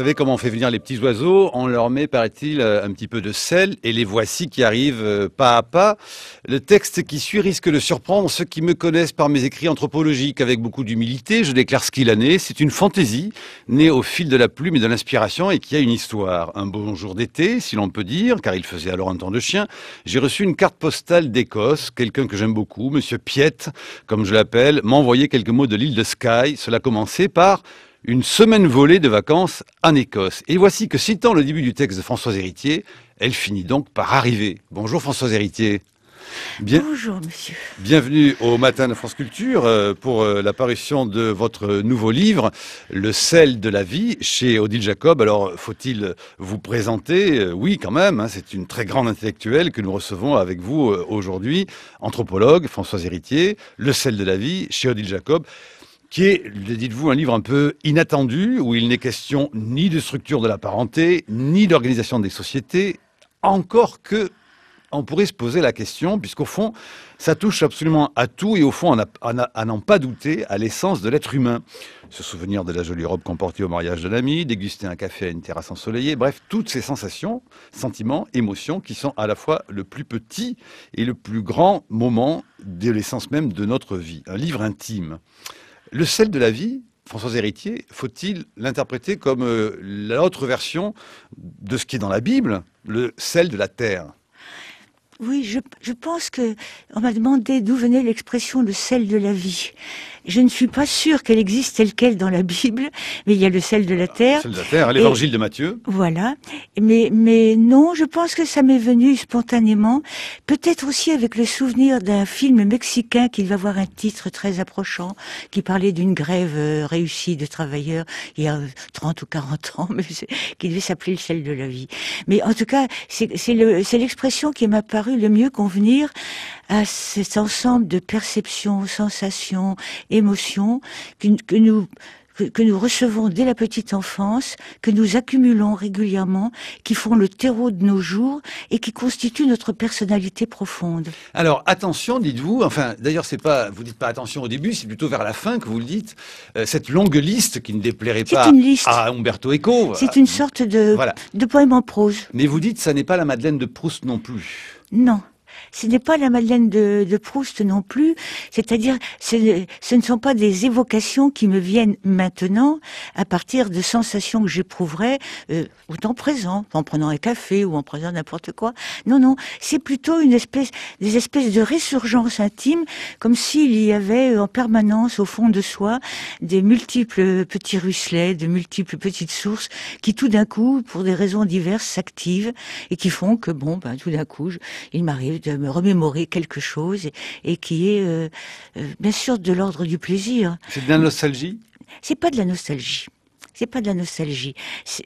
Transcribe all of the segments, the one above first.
savez comment on fait venir les petits oiseaux On leur met, paraît-il, euh, un petit peu de sel et les voici qui arrivent euh, pas à pas. Le texte qui suit risque de surprendre ceux qui me connaissent par mes écrits anthropologiques. Avec beaucoup d'humilité, je déclare ce qu'il en est. C'est une fantaisie née au fil de la plume et de l'inspiration et qui a une histoire. Un bon jour d'été, si l'on peut dire, car il faisait alors un temps de chien, j'ai reçu une carte postale d'Écosse. Quelqu'un que j'aime beaucoup, Monsieur Piette, comme je l'appelle, m'a envoyé quelques mots de l'île de Skye. Cela commençait par une semaine volée de vacances en Écosse. Et voici que citant le début du texte de Françoise Héritier, elle finit donc par arriver. Bonjour Françoise Héritier. Bonjour monsieur. Bienvenue au Matin de France Culture euh, pour euh, la parution de votre nouveau livre, Le sel de la vie, chez Odile Jacob. Alors, faut-il vous présenter euh, Oui, quand même, hein, c'est une très grande intellectuelle que nous recevons avec vous aujourd'hui, anthropologue Françoise Héritier, Le sel de la vie, chez Odile Jacob qui est, dites-vous, un livre un peu inattendu, où il n'est question ni de structure de la parenté, ni d'organisation des sociétés, encore que on pourrait se poser la question, puisqu'au fond, ça touche absolument à tout et au fond, à n'en pas douter, à l'essence de l'être humain. Se souvenir de la jolie robe qu'on portait au mariage de l'ami, déguster un café à une terrasse ensoleillée, bref, toutes ces sensations, sentiments, émotions qui sont à la fois le plus petit et le plus grand moment de l'essence même de notre vie. Un livre intime. Le sel de la vie, François Héritier, faut-il l'interpréter comme euh, l'autre version de ce qui est dans la Bible, le sel de la terre oui, je, je, pense que on m'a demandé d'où venait l'expression le sel de la vie je ne suis pas sûre qu'elle existe telle qu'elle dans la Bible, mais il y a le sel de la terre. Le sel de la terre, l'évangile de Matthieu. Voilà. Mais, non, je pense que ça m'est venu spontanément. Peut-être aussi avec le souvenir d'un film mexicain qui va avoir un titre très approchant, qui parlait d'une grève euh, réussie de travailleurs il y a 30 euh, ou 40 ans, qui devait s'appeler le sel de la vie. Mais en tout cas, c'est l'expression qui m'a paru le mieux convenir à cet ensemble de perceptions, sensations, émotions que, nous que, nous recevons dès la petite enfance, que nous accumulons régulièrement, qui font le terreau de nos jours et qui constituent notre personnalité profonde. Alors attention, dites-vous, enfin d'ailleurs c'est pas, vous dites pas attention au début, c'est plutôt vers la fin que vous le dites, euh, cette longue liste qui ne déplairait pas à Umberto Eco. Euh, c'est une sorte de, de poème en prose. Mais vous dites ça n'est pas la Madeleine de Proust non plus. Non ce n'est pas la Madeleine de, de Proust non plus, c'est-à-dire ce, ce ne sont pas des évocations qui me viennent maintenant à partir de sensations que j'éprouverais euh, au temps présent, en prenant un café ou en prenant n'importe quoi. Non, non, c'est plutôt une espèce, des espèces de résurgence intime, comme s'il y avait euh, en permanence au fond de soi des multiples petits ruisselets, de multiples petites sources qui tout d'un coup, pour des raisons diverses, s'activent et qui font que bon, ben, tout d'un coup, il m'arrive de me remémorer quelque chose et qui est euh, euh, bien sûr de l'ordre du plaisir. C'est de la nostalgie C'est pas de la nostalgie. C'est pas de la nostalgie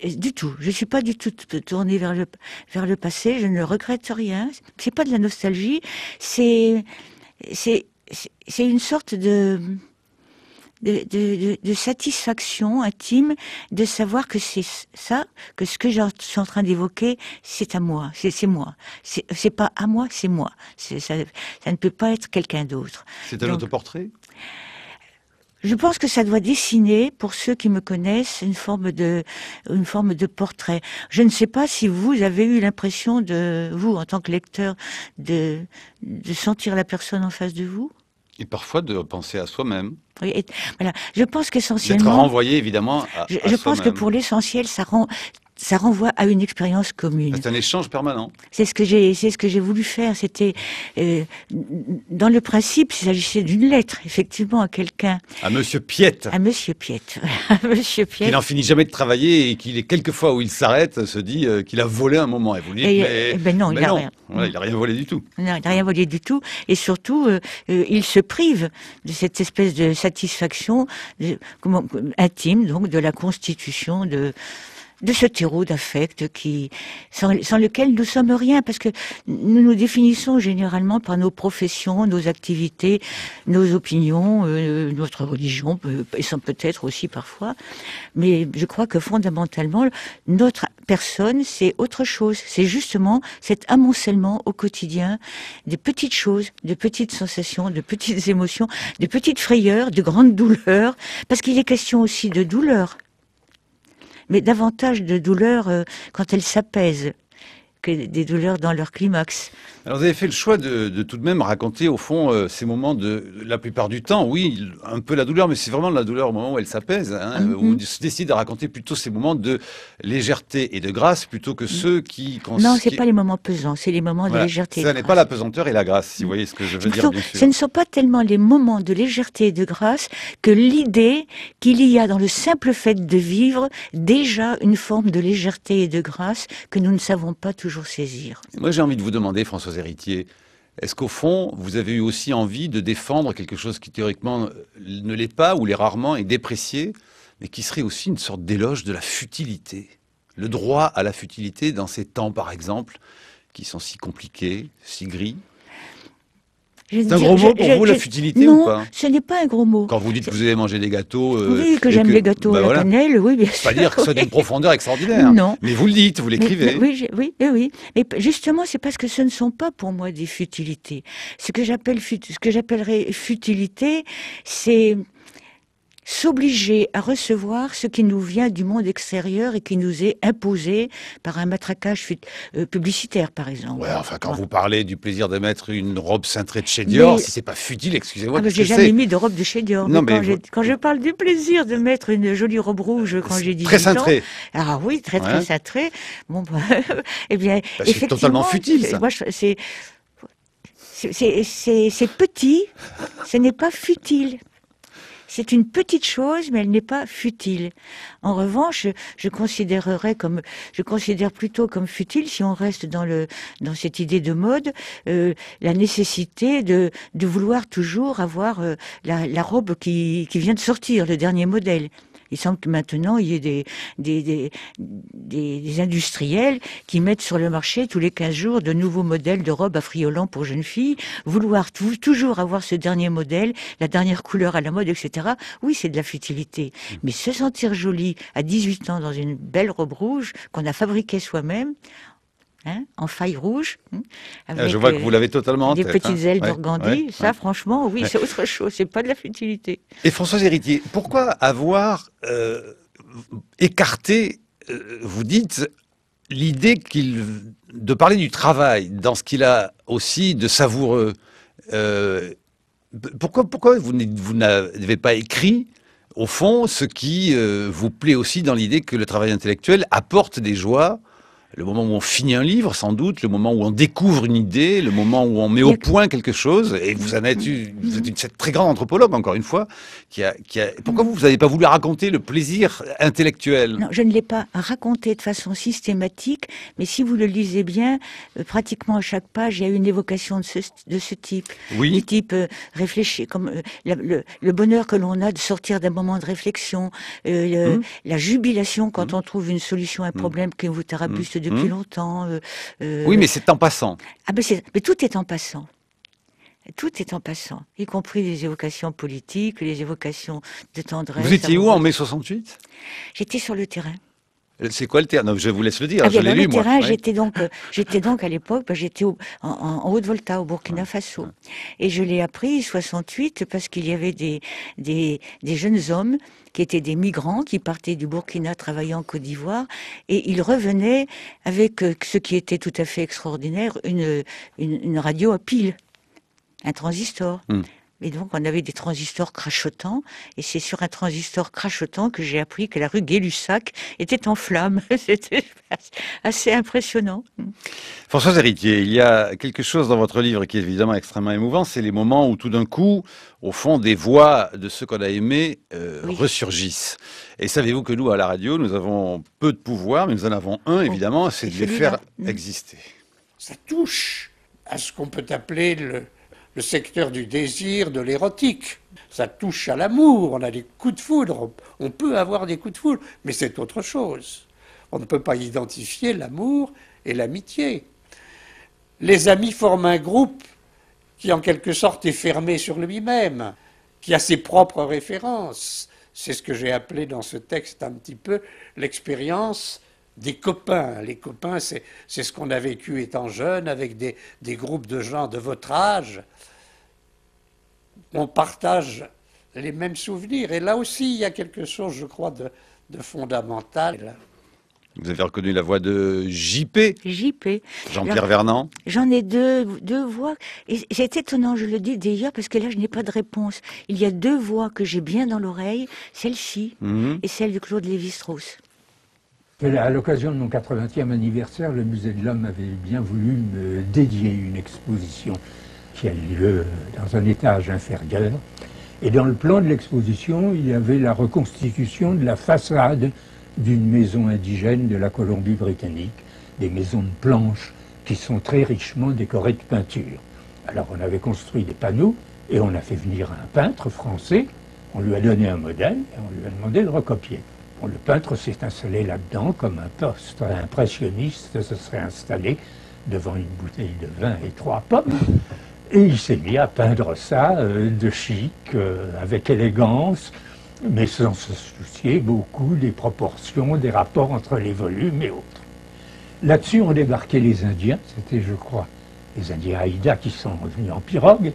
euh, du tout. Je suis pas du tout tournée vers le vers le passé. Je ne regrette rien. C'est pas de la nostalgie. C'est c'est c'est une sorte de de, de, de, satisfaction intime de savoir que c'est ça, que ce que je suis en train d'évoquer, c'est à moi, c'est moi. C'est pas à moi, c'est moi. Ça, ça, ne peut pas être quelqu'un d'autre. C'est un autre portrait je pense que ça doit dessiner, pour ceux qui me connaissent, une forme de, une forme de portrait. Je ne sais pas si vous avez eu l'impression de, vous, en tant que lecteur, de, de sentir la personne en face de vous. Et parfois de penser à soi-même. Oui, voilà. Je pense qu'essentiellement. D'être renvoyé évidemment à. Je, à je pense que pour l'essentiel, ça rend ça renvoie à une expérience commune. C'est un échange permanent. C'est ce que j'ai, c'est ce que j'ai voulu faire. C'était euh, dans le principe, il s'agissait d'une lettre, effectivement, à quelqu'un. À Monsieur Piette. À Monsieur Piette. Monsieur Qui n'en finit jamais de travailler et qu'il qui, fois où il s'arrête, se dit euh, qu'il a volé un moment. Et vous dites, mais, euh, ben non, il n'a rien. il a rien volé du tout. il n'a rien volé du tout. Et surtout, il se prive de cette espèce de satisfaction intime, donc, de la constitution de de ce terreau d'affect qui sans, lequel nous sommes rien parce que nous nous définissons généralement par nos professions, nos activités, nos opinions, euh, notre religion et sans peut-être aussi parfois mais je crois que fondamentalement notre personne c'est autre chose, c'est justement cet amoncellement au quotidien des petites choses, de petites sensations, de petites émotions, de petites frayeurs, de grandes douleurs parce qu'il est question aussi de douleurs mais davantage de douleur euh, quand elle s'apaise des douleurs dans leur climax. Alors vous avez fait le choix de, tout de même raconter au fond euh, ces moments de, la plupart du temps, oui, un peu la douleur, mais c'est vraiment la douleur au moment où elle s'apaise. Hein, mhm. On se décide à raconter plutôt ces moments de légèreté et de grâce plutôt que mhm. ceux qui... non, c'est n'est pas les moments pesants, c'est les moments de légèreté. Ce n'est pas la pesanteur et la grâce, si vous voyez ce que je veux dire. Ce ne sont pas tellement les moments de légèreté et de grâce que l'idée qu'il y a dans le simple fait de vivre déjà une forme de légèreté et de grâce que nous ne savons pas toujours saisir. Moi, j'ai envie de vous demander, François Héritier, est-ce qu'au fond, vous avez eu aussi envie de défendre quelque chose qui théoriquement ne l'est pas, ou l'est rarement, et déprécié, mais qui serait aussi une sorte d'éloge de la futilité Le droit à la futilité dans ces temps, par exemple, qui sont si compliqués, si gris c'est un gros mot pour vous, la futilité ou pas ce n'est pas un gros mot. Quand vous dites que vous avez mangé des gâteaux... Euh, oui, que j'aime les gâteaux à la cannelle, oui, bien sûr. Pas dire que c'est d'une profondeur extraordinaire. Non. Mais vous le dites, vous l'écrivez. Oui, oui, eh oui. Et justement, c'est parce que ce ne sont pas pour moi des futilités. Ce que j'appelle, ce que j'appellerais futilité, c'est s'obliger à recevoir ce qui nous vient du monde extérieur et qui nous est imposé par un matraquage euh, publicitaire, par exemple. Ouais, enfin, quand vous parlez du plaisir de mettre une robe cintrée de chez Dior, si c'est pas futile, excusez-moi. Je ah, n'ai jamais mis de robe de chez Dior. Non, quand, je parle du plaisir de mettre une jolie robe rouge quand j'ai dit. Très cintrée. ah oui, très très cintrée. Bon, bah, eh bien, bah, c'est totalement futile. Ça. c'est c'est petit, ce n'est pas futile. C'est une petite chose, mais elle n'est pas futile. En revanche, je considérerais comme, je considère plutôt comme futile, si on reste dans le, dans cette idée de mode, euh, la nécessité de, de vouloir toujours avoir euh, la, la robe qui, qui vient de sortir, le dernier modèle. Il semble que maintenant, il y ait des, des, des, industriels qui mettent sur le marché tous les 15 jours de nouveaux modèles de robes à friolant pour jeunes filles, vouloir toujours avoir ce dernier modèle, la dernière couleur à la mode, etc. Oui, c'est de la futilité. Mais se sentir jolie à 18 ans dans une belle robe rouge qu'on a fabriquée soi-même, Hein, en faille rouge. Hein, ah, avec je vois que euh, vous l'avez totalement Des petites hein. ailes bourgandies ça franchement, oui, c'est autre chose, c'est pas de la futilité. Et Françoise Héritier, pourquoi avoir euh, écarté, euh, vous dites, l'idée qu'il de parler du travail dans ce qu'il a aussi de savoureux pourquoi, pourquoi vous n'avez pas écrit au fond, ce qui vous plaît aussi dans l'idée que le travail intellectuel apporte des joies le moment où on finit un livre, sans doute, le moment où on découvre une idée, le moment où on met au point quelque chose. Et vous en êtes, une, cette très grande anthropologue, encore une fois, qui a, Pourquoi vous n'avez pas voulu raconter le plaisir intellectuel Non, je ne l'ai pas raconté de façon systématique, mais si vous le lisez bien, euh, pratiquement à chaque page, il y a une évocation de ce, de ce type. Oui. type euh, réfléchi, comme euh, le, bonheur que l'on a de sortir d'un moment de réflexion, hum. la jubilation quand hum. on trouve une solution à un hum. problème mmh. qui vous tarabuste depuis hmm longtemps. Euh, euh, oui, mais c'est en passant. Ah, mais, mais tout est en passant. Tout est en passant, y compris les évocations politiques, les évocations de tendresse. Vous étiez ah, où en mai 68 J'étais sur le terrain. C'est quoi le terrain Je vous laisse le dire, ah, je l'ai lu, moi. Euh, j'étais donc, à l'époque, bah, j'étais en, Haute-Volta, au Burkina Faso. Et je l'ai appris, 68, parce qu'il y avait des, jeunes hommes qui étaient des migrants, qui partaient du Burkina travaillant en Côte d'Ivoire, et ils revenaient avec euh, ce qui était tout à fait extraordinaire, une, radio à pile, un transistor. Hmm. Et donc, on avait des transistors crachotants. Et c'est sur un transistor crachotant que j'ai appris que la rue Gay-Lussac était en flammes. C'était assez impressionnant. Françoise Héritier, il y a quelque chose dans votre livre qui est évidemment extrêmement émouvant. C'est les moments où tout d'un coup, au fond, des voix de ceux qu'on a aimés resurgissent. ressurgissent. Et savez-vous que nous, à la radio, nous avons peu de pouvoir, mais nous en avons un, oh, évidemment, c'est de les faire mm. exister. Ça touche à ce qu'on peut appeler le, le secteur du désir, de l'érotique. Ça touche à l'amour, on a des coups de foudre, on peut avoir des coups de foudre, mais c'est autre chose. On ne peut pas identifier l'amour et l'amitié. Les amis forment un groupe qui en quelque sorte est fermé sur lui-même, qui a ses propres références. C'est ce que j'ai appelé dans ce texte un petit peu l'expérience des copains. Les copains, c'est ce qu'on a vécu étant jeune, avec des, groupes de gens de votre âge. On partage les mêmes souvenirs. Et là aussi, il y a quelque chose, je crois, de, de fondamental. Vous avez reconnu la voix de JP JP. Jean-Pierre Vernant J'en ai deux, deux voix. Et c'est étonnant, je le dis d'ailleurs, parce que là, je n'ai pas de réponse. Il y a deux voix que j'ai bien dans l'oreille, celle-ci mhm. et celle de Claude Lévi-Strauss. À l'occasion de mon 80e anniversaire, le Musée de l'Homme avait bien voulu me dédier une exposition qui a lieu dans un étage inférieur. Et dans le plan de l'exposition, il y avait la reconstitution de la façade d'une maison indigène de la Colombie-Britannique, des maisons de planches qui sont très richement décorées de peinture. Alors on avait construit des panneaux et on a fait venir un peintre français, on lui a donné un modèle et on lui a demandé de recopier le peintre s'est installé là-dedans comme un poste impressionniste se serait installé devant une bouteille de vin et trois pommes. Et il s'est mis à peindre ça euh, de chic, euh, avec élégance, mais sans se soucier beaucoup des proportions, des rapports entre les volumes et autres. Là-dessus ont débarqué les Indiens, c'était je crois les Indiens Aïda qui sont venus en pirogue,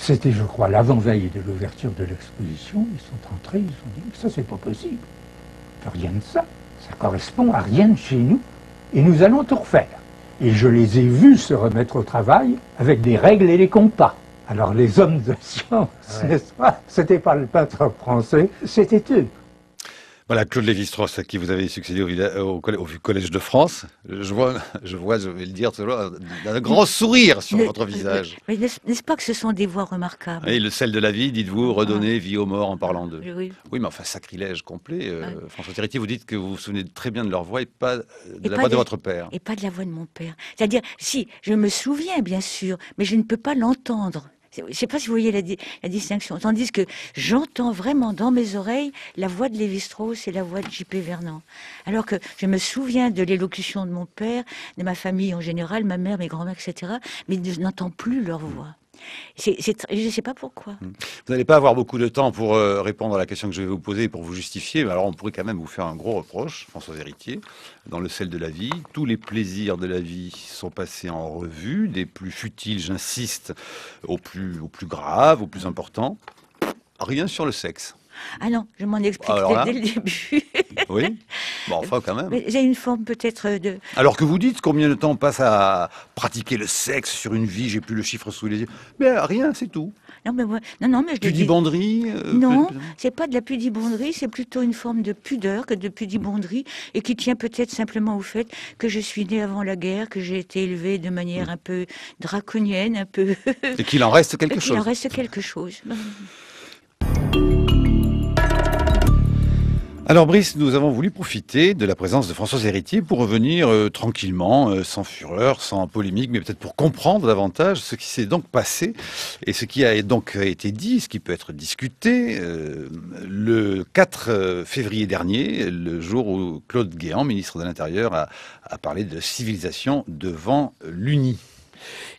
c'était, je crois, l'avant-veille de l'ouverture de l'exposition. Ils sont entrés, ils ont dit, mais ça, c'est pas possible. Rien de ça. Ça correspond à rien de chez nous. Et nous allons tout refaire. Et je les ai vus se remettre au travail avec des règles et des compas. Alors les hommes de science, n'est-ce pas C'était pas le peintre français, c'était eux. Voilà, Claude Lévi-Strauss, à qui vous avez succédé au, euh, Collège de France. Je vois, je vois, je vais le dire, un grand sourire sur votre visage. n'est-ce pas que ce sont des voix remarquables Et le sel de la vie, dites-vous, ah. redonner vie aux morts en parlant d'eux. Oui. oui. mais enfin, sacrilège complet. Euh, ah. François vous dites que vous vous souvenez très bien de leur voix et pas euh, de la voix de votre père. Et pas de la voix de mon père. C'est-à-dire, si, je me souviens, bien sûr, mais je ne peux pas l'entendre. Je ne sais pas si vous voyez la, distinction. Tandis que j'entends vraiment dans mes oreilles la voix de Lévi-Strauss et la voix de J.P. Vernon. Alors que je me souviens de l'élocution de mon père, de ma famille en général, ma mère, mes grands-mères, etc. Mais je n'entends plus leur voix je ne sais pas pourquoi. Hmm. Vous n'allez pas avoir beaucoup de temps pour euh, répondre à la question que je vais vous poser et pour vous justifier, mais alors on pourrait quand même vous faire un gros reproche, François Héritier, dans le sel de la vie. Tous les plaisirs de la vie sont passés en revue, des plus futiles, j'insiste, aux plus, aux plus graves, aux plus importants. Rien sur le sexe. Ah non, je m'en explique dès, le début. oui. Bon, enfin, quand même. J'ai une forme peut-être de. Alors que vous dites combien de temps on passe à pratiquer le sexe sur une vie, j'ai plus le chiffre sous les yeux. Mais rien, c'est tout. Non, mais, non, non, mais je Pudibonderie euh, Non, c'est pas de la pudibonderie, c'est plutôt une forme de pudeur que de pudibonderie et qui tient peut-être simplement au fait que je suis née avant la guerre, que j'ai été élevée de manière un peu draconienne, un peu. et qu'il en reste quelque chose. Il en reste quelque chose. Alors Brice, nous avons voulu profiter de la présence de Françoise Héritier pour revenir euh, tranquillement, euh, sans fureur, sans polémique, mais peut-être pour comprendre davantage ce qui s'est donc passé et ce qui a donc été dit, ce qui peut être discuté. Euh, le 4 février dernier, le jour où Claude Guéant, ministre de l'Intérieur, a parlé de civilisation devant l'UNI.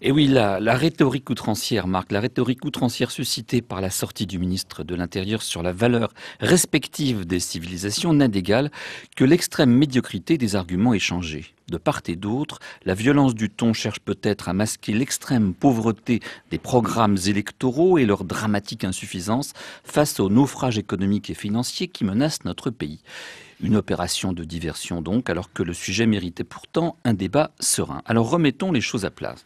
Et oui, la, rhétorique outrancière, Marc, la rhétorique outrancière suscitée par la sortie du ministre de l'Intérieur sur la valeur respective des civilisations n'a d'égal que l'extrême médiocrité des arguments échangés. De part et d'autre, la violence du ton cherche peut-être à masquer l'extrême pauvreté des programmes électoraux et leur dramatique insuffisance face au naufrage économique et financier qui menace notre pays. Une opération de diversion donc, alors que le sujet méritait pourtant un débat serein. Alors remettons les choses à place.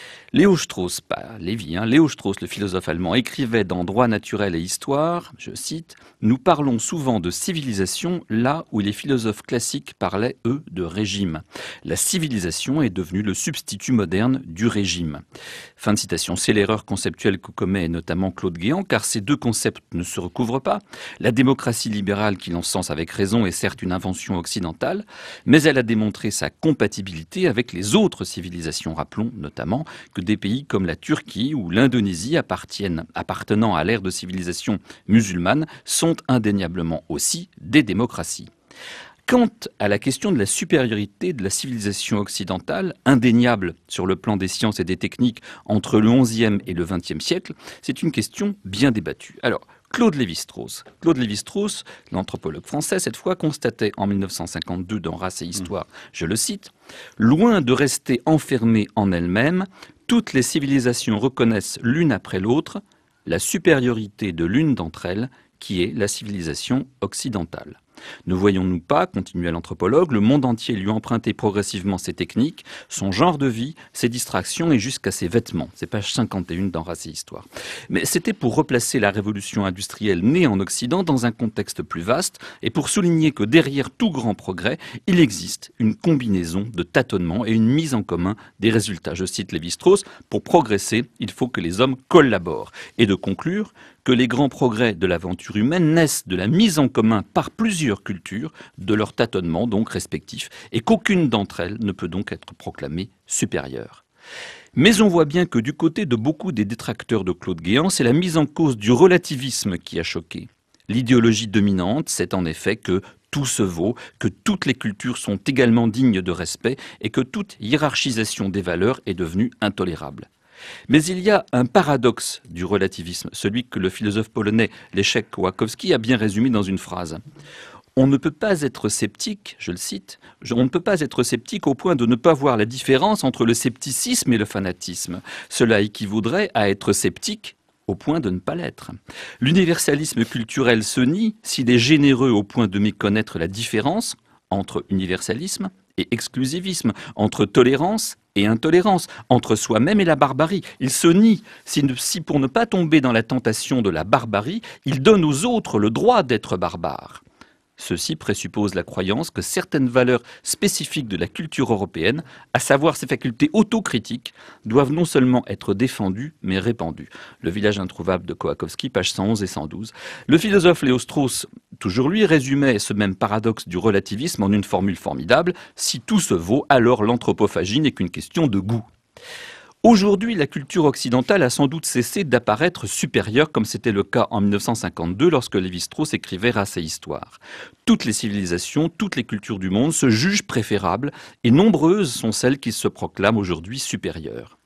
Léo Strauss, pas hein. Strauss, le philosophe allemand, écrivait dans Droit naturel et histoire, je cite, Nous parlons souvent de civilisation là où les philosophes classiques parlaient, eux, de régime. La civilisation est devenue le substitut moderne du régime. Fin de citation. C'est l'erreur conceptuelle que commet notamment Claude Guéant, car ces deux concepts ne se recouvrent pas. La démocratie libérale, qui sens avec raison, est certes une invention occidentale, mais elle a démontré sa compatibilité avec les autres civilisations. Rappelons notamment que des pays comme la Turquie ou l'Indonésie appartiennent, appartenant à l'ère de civilisation musulmane sont indéniablement aussi des démocraties. Quant à la question de la supériorité de la civilisation occidentale, indéniable sur le plan des sciences et des techniques entre le XIe et le XXe siècle, c'est une question bien débattue. Alors, Claude Lévi-Strauss. Claude Lévi-Strauss, l'anthropologue français, cette fois constatait en 1952 dans Race et Histoire, je le cite, Loin de rester enfermée en elle-même, toutes les civilisations reconnaissent l'une après l'autre la supériorité de l'une d'entre elles, qui est la civilisation occidentale. Ne voyons-nous pas, continuait l'anthropologue, le monde entier lui emprunter progressivement ses techniques, son genre de vie, ses distractions et jusqu'à ses vêtements C'est page 51 dans Race et Histoire. Mais c'était pour replacer la révolution industrielle née en Occident dans un contexte plus vaste et pour souligner que derrière tout grand progrès, il existe une combinaison de tâtonnements et une mise en commun des résultats. Je cite Lévi-Strauss, pour progresser, il faut que les hommes collaborent. Et de conclure que les grands progrès de l'aventure humaine naissent de la mise en commun par plusieurs cultures de leurs tâtonnements donc respectifs et qu'aucune d'entre elles ne peut donc être proclamée supérieure. Mais on voit bien que du côté de beaucoup des détracteurs de Claude Guéant, c'est la mise en cause du relativisme qui a choqué. L'idéologie dominante, c'est en effet que tout se vaut, que toutes les cultures sont également dignes de respect et que toute hiérarchisation des valeurs est devenue intolérable. Mais il y a un paradoxe du relativisme, celui que le philosophe polonais Leszek Kowalski a bien résumé dans une phrase. On ne peut pas être sceptique, je le cite, on ne peut pas être sceptique au point de ne pas voir la différence entre le scepticisme et le fanatisme. Cela équivaudrait à être sceptique au point de ne pas l'être. L'universalisme culturel se nie s'il est généreux au point de méconnaître la différence entre universalisme et exclusivisme, entre tolérance et intolérance, entre soi-même et la barbarie. Il se nie. Si pour ne pas tomber dans la tentation de la barbarie, il donne aux autres le droit d'être barbares. Ceci présuppose la croyance que certaines valeurs spécifiques de la culture européenne, à savoir ses facultés autocritiques, doivent non seulement être défendues, mais répandues. Le village introuvable de Koakowski, pages 111 et 112. Le philosophe Léo Strauss, toujours lui, résumait ce même paradoxe du relativisme en une formule formidable. Si tout se vaut, alors l'anthropophagie n'est qu'une question de goût. Aujourd'hui, la culture occidentale a sans doute cessé d'apparaître supérieure comme c'était le cas en 1952 lorsque Lévi-Strauss écrivait Race et Histoire. Toutes les civilisations, toutes les cultures du monde se jugent préférables et nombreuses sont celles qui se proclament aujourd'hui supérieures.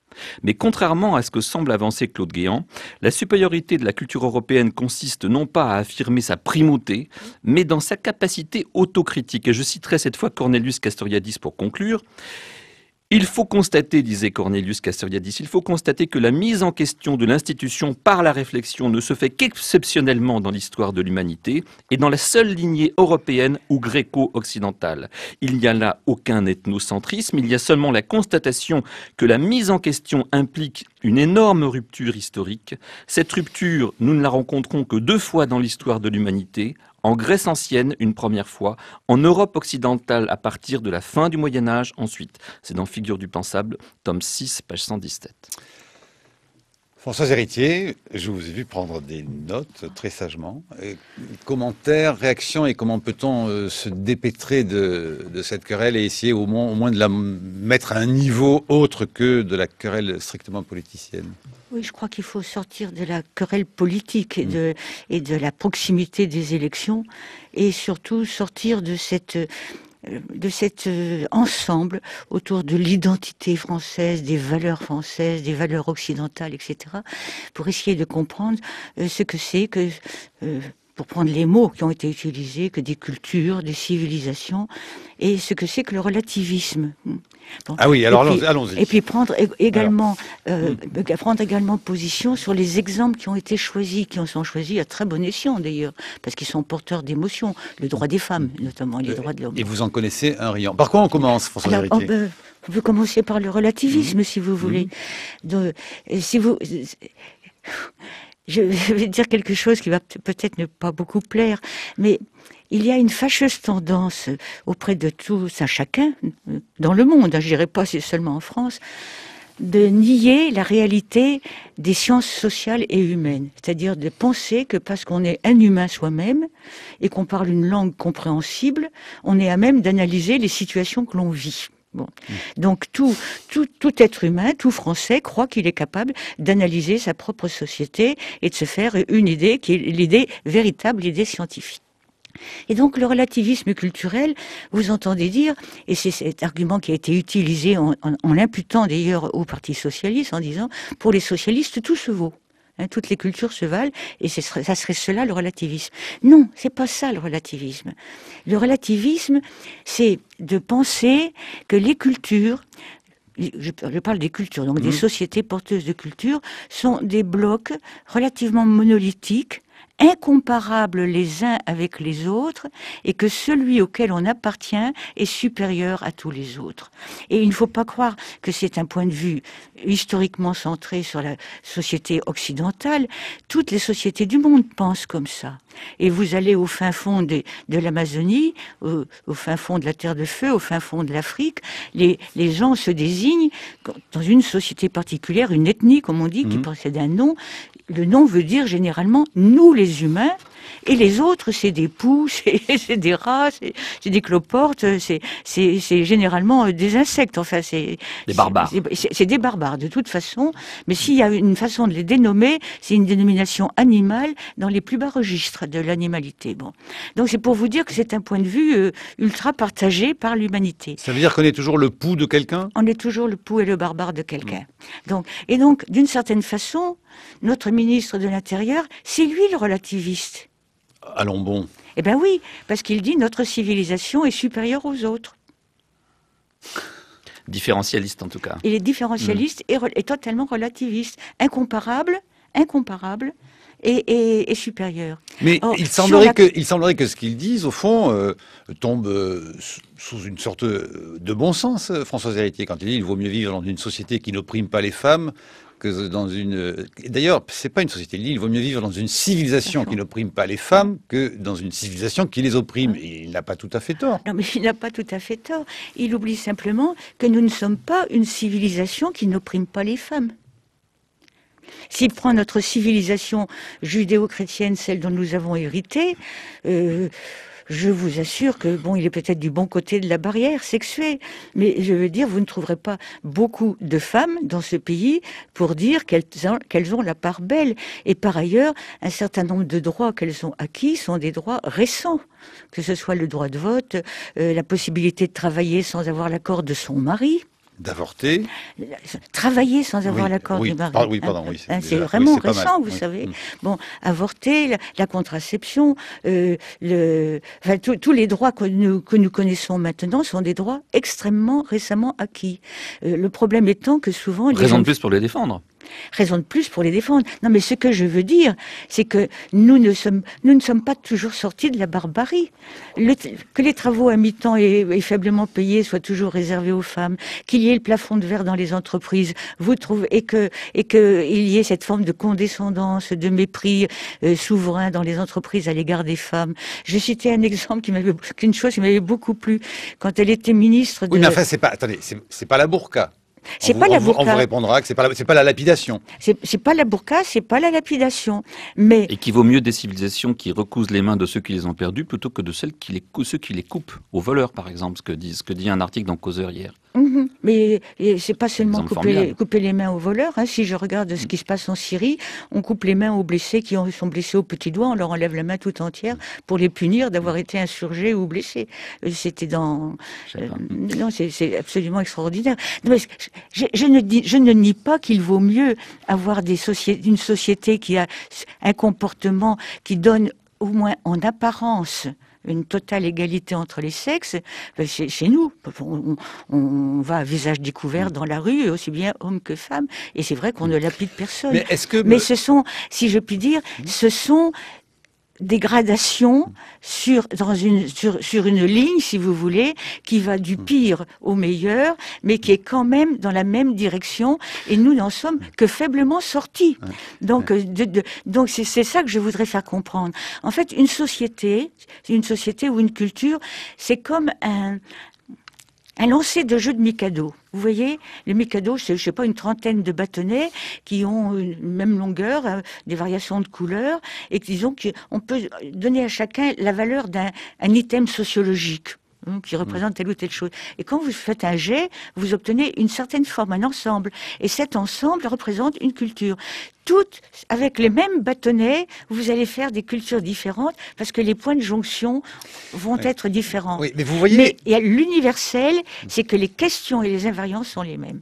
Mais contrairement à ce que semble avancer Claude Guéant, la supériorité de la culture européenne consiste non pas à affirmer sa primauté, mais dans sa capacité autocritique. Et je citerai cette fois Cornelius Castoriadis pour conclure. Il faut constater, disait Cornelius Castoriadis, il faut constater que la mise en question de l'institution par la réflexion ne se fait qu'exceptionnellement dans l'histoire de l'humanité et dans la seule lignée européenne ou gréco-occidentale. Il n'y a là aucun ethnocentrisme, il y a seulement la constatation que la mise en question implique une énorme rupture historique. Cette rupture, nous ne la rencontrons que deux fois dans l'histoire de l'humanité, en Grèce ancienne une première fois, en Europe occidentale à partir de la fin du Moyen Âge ensuite. C'est dans Figure du pensable, tome 6, page 117. François Héritier, je vous ai vu prendre des notes très sagement. commentaires, réactions et comment peut-on euh, se dépêtrer de, cette querelle et essayer au moins, au moins de la mettre à un niveau autre que de la querelle strictement politicienne oui, je crois qu'il faut sortir de la querelle politique et de, mm. et de la proximité des élections et surtout sortir de cette euh, de cet euh, ensemble autour de l'identité française, des valeurs françaises, des valeurs occidentales, etc., pour essayer de comprendre euh, ce que c'est que pour prendre les mots qui ont été utilisés, que des cultures, des civilisations, et ce que c'est que le relativisme ah oui, alors allons-y. et puis prendre également, euh, mm. euh, prendre également position sur les exemples qui ont été choisis, qui en sont choisis à très bon escient d'ailleurs, parce qu'ils sont porteurs d'émotions, le droit des femmes mm. notamment, les euh, droits de l'homme. Et vous en connaissez un riant. Par quoi on commence, François on oh, ben, peut, commencer par le relativisme, mm. si vous voulez. je vais dire quelque chose qui va peut-être ne pas beaucoup plaire, mais il y a une fâcheuse tendance auprès de tous, à chacun, dans le monde, je hein, je dirais pas seulement en France, de nier la réalité des sciences sociales et humaines, c'est-à-dire de penser que parce qu'on est un humain soi-même et qu'on parle une langue compréhensible, on est à même d'analyser les situations que l'on vit. Bon. Mmh. Donc tout, tout, tout, être humain, tout Français croit qu'il est capable d'analyser sa propre société et de se faire une idée qui est l'idée véritable, l'idée scientifique. Et donc le relativisme culturel, vous entendez dire, et c'est cet argument qui a été utilisé en, l'imputant d'ailleurs au Parti socialiste, en disant, pour les socialistes, tout se vaut. Hein, toutes les cultures se valent et ça serait cela le relativisme. Non, c'est pas ça le relativisme. Le relativisme, c'est de penser que les cultures, je, parle des cultures, donc des mmh. sociétés porteuses de cultures, sont des blocs relativement monolithiques incomparables les uns avec les autres et que celui auquel on appartient est supérieur à tous les autres. Et il ne faut pas croire que c'est un point de vue historiquement centré sur la société occidentale. Toutes les sociétés du monde pensent comme ça. Et vous allez au fin fond de, l'Amazonie, au, fin fond de la Terre de Feu, au fin fond de l'Afrique, les, gens se désignent dans une société particulière, une ethnie, comme on dit, qui mhm. possède un nom. Le nom veut dire généralement nous les humains, et les autres c'est des poux, c'est des rats, c'est des cloportes, c'est généralement euh, des insectes. Enfin, c'est des barbares. C'est des barbares de toute façon. Mais s'il y a une façon de les dénommer, c'est une dénomination animale dans les plus bas registres de l'animalité. Bon. Donc c'est pour vous dire que c'est un point de vue euh, ultra partagé par l'humanité. Ça veut dire qu'on est toujours le pouls de quelqu'un On est toujours le pouls et le barbare de quelqu'un. Donc, et donc, d'une certaine façon, notre ministre de l'Intérieur, c'est lui le relativiste. Allons bon. Eh bien oui, parce qu'il dit notre civilisation est supérieure aux autres. Différentialiste en tout cas. Il est différentialiste hmm. et, totalement relativiste, incomparable, incomparable et, Mais il, semblerait que, ce qu'ils disent, au fond, euh, tombe euh, sous une sorte euh, de bon sens, François Héritier, quand il dit il vaut mieux vivre dans une société qui n'opprime pas les femmes que dans une. D'ailleurs, c'est pas une société dit Il vaut mieux vivre dans une civilisation qui n'opprime pas les femmes que dans une civilisation qui les opprime. Ah. Et il n'a pas tout à fait tort. Non, mais il n'a pas tout à fait tort. Il oublie simplement que nous ne sommes pas une civilisation qui n'opprime pas les femmes. S'il prend notre civilisation judéo-chrétienne, celle dont nous avons hérité, euh, je vous assure que bon, il est peut-être du bon côté de la barrière sexuée, mais je veux dire, vous ne trouverez pas beaucoup de femmes dans ce pays pour dire qu'elles ont, la part belle. Et par ailleurs, un certain nombre de droits qu'elles ont acquis sont des droits récents, que ce soit le droit de vote, euh, la possibilité de travailler sans avoir l'accord de son mari d'avorter. Travailler sans avoir l'accord du mari. oui, hein. pardon, oui, c'est, hein, vraiment récent, vous savez. Mm. Bon, avorter, la, contraception, euh, tous les droits que nous, connaissons maintenant sont des droits extrêmement récemment acquis. Euh, le problème étant que souvent... Raison de plus pour les défendre. Raison de plus pour les défendre. Non, mais ce que je veux dire, c'est que nous ne sommes, nous ne sommes pas toujours sortis de la barbarie. que les travaux à mi-temps et, faiblement payés soient toujours réservés aux femmes, qu'il y ait le plafond de verre dans les entreprises, vous trouvez, et que, et que il y ait cette forme de condescendance, de mépris euh, souverain dans les entreprises à l'égard des femmes. J'ai cité un exemple qui m'avait, qu'une chose qui m'avait beaucoup plu quand elle était ministre. De... Oui, mais enfin, c'est pas, attendez, c'est pas la burqa pas On vous répondra que c'est pas pas la lapidation. C'est pas la burqa, c'est pas la lapidation, mais et qu'il vaut mieux des civilisations qui recousent les mains de ceux qui les ont perdues plutôt que de celles qui les ceux qui les coupent aux voleurs, par exemple, ce que disent ce que dit un article dans Causeur hier. Mhm. Mais Mais c'est pas seulement couper les, mains aux voleurs. Hein. Si je regarde ce qui se passe en Syrie, on coupe les mains aux blessés qui sont blessés au petit doigt, on leur enlève la main toute entière pour les punir d'avoir été insurgés ou blessés. Euh, c'était dans... Euh, non, c'est absolument extraordinaire. je, ne nie pas qu'il vaut mieux avoir une société qui a un comportement qui donne au moins en apparence une totale égalité entre les sexes, ben, chez, nous, on, va à visage découvert dans la rue, aussi bien homme que femme, et c'est vrai qu'on ne mm. lapide personne. que... Mais ce sont, si je puis dire, ce sont dégradation sur dans une sur, une ligne si vous voulez qui va du hmm. pire au meilleur mais qui est quand même dans la même direction et nous n'en sommes hmm. que faiblement sortis donc donc c'est c'est ça que je voudrais faire comprendre en fait une société une société ou une culture c'est comme un un lancer de jeu de Mikado. Vous voyez, le Mikado, c'est, je sais pas, une trentaine de bâtonnets qui ont une même longueur, euh, des variations de couleurs, et disons qu'on peut donner à chacun la valeur d'un item sociologique. Hum, qui représente hum. telle ou telle chose. Et quand vous faites un jet, vous obtenez une certaine forme, un ensemble. Et cet ensemble représente une culture. Toutes, avec les mêmes bâtonnets, vous allez faire des cultures différentes parce que les points de jonction vont être différents. Oui, mais vous voyez. Mais l'universel, hum. c'est que les questions et les invariants sont les mêmes.